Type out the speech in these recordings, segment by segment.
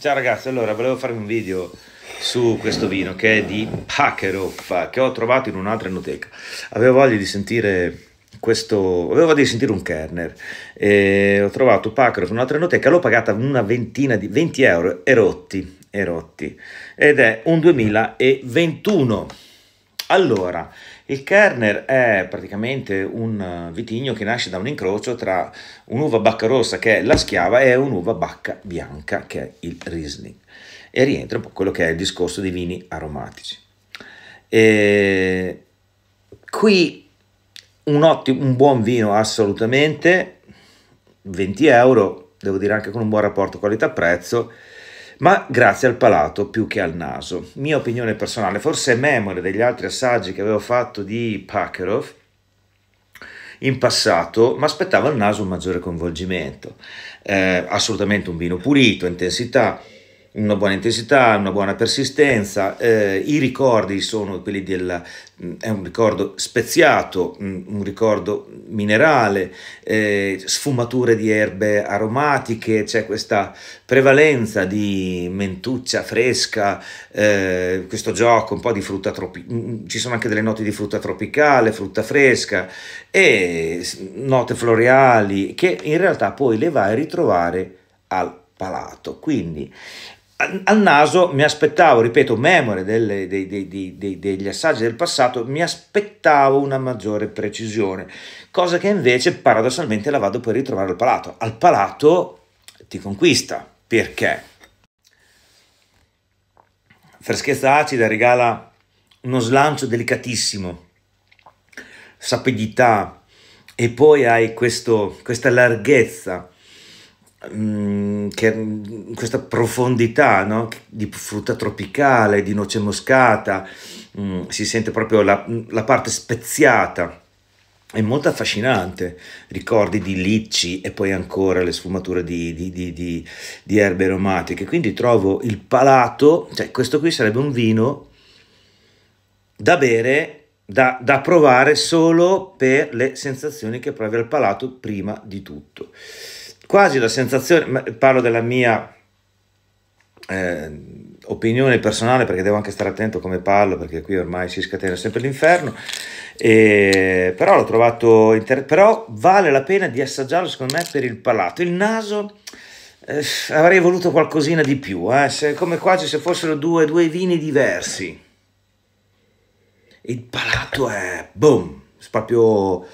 Ciao ragazzi, allora volevo farvi un video su questo vino che è di Pacheroff che ho trovato in un'altra enoteca. Avevo voglia di sentire questo, avevo voglia di sentire un Kerner e ho trovato Pacheroff in un'altra enoteca, l'ho pagata una ventina di 20 euro e rotti, e rotti ed è un 2021. Allora, il Kerner è praticamente un eh, vitigno che nasce da un incrocio tra un'uva bacca rossa che è la schiava e un'uva bacca bianca che è il Riesling e rientra un po' quello che è il discorso dei vini aromatici. E qui un, ottimo, un buon vino assolutamente, 20 euro, devo dire anche con un buon rapporto qualità-prezzo, ma grazie al palato più che al naso. Mia opinione personale, forse memoria degli altri assaggi che avevo fatto di Pakerov, in passato ma aspettavo al naso un maggiore coinvolgimento, eh, assolutamente un vino pulito, intensità, una buona intensità, una buona persistenza, eh, i ricordi sono quelli del... Mm, è un ricordo speziato, mm, un ricordo minerale, eh, sfumature di erbe aromatiche, c'è questa prevalenza di mentuccia fresca, eh, questo gioco un po' di frutta tropicale, mm, ci sono anche delle note di frutta tropicale, frutta fresca e note floreali che in realtà poi le vai a ritrovare al palato. Quindi al naso mi aspettavo, ripeto, memore delle, dei, dei, dei, degli assaggi del passato, mi aspettavo una maggiore precisione, cosa che invece paradossalmente la vado poi a ritrovare al palato. Al palato ti conquista, perché? Freschezza acida regala uno slancio delicatissimo, sapidità e poi hai questo, questa larghezza Mm, che, questa profondità no? di frutta tropicale, di noce moscata, mh, mm, si sente proprio la, la, parte speziata. È molto affascinante, ricordi di licci e poi ancora le sfumature di, di, di, di erbe aromatiche. Quindi trovo il palato, cioè questo qui sarebbe un vino da bere, da, da provare solo per le sensazioni che provi al palato prima di tutto quasi la sensazione, parlo della mia eh, opinione personale perché devo anche stare attento come parlo perché qui ormai si scatena sempre l'inferno, e, però l'ho trovato interessante, però vale la pena di assaggiarlo secondo me per il palato, il naso... Eh, avrei voluto qualcosina di più, eh? se, come quasi se fossero due, due vini diversi. Il palato è boom, proprio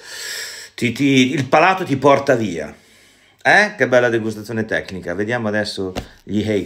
ti, ti, il palato ti porta via. Eh? Che bella degustazione tecnica. Vediamo adesso gli hate.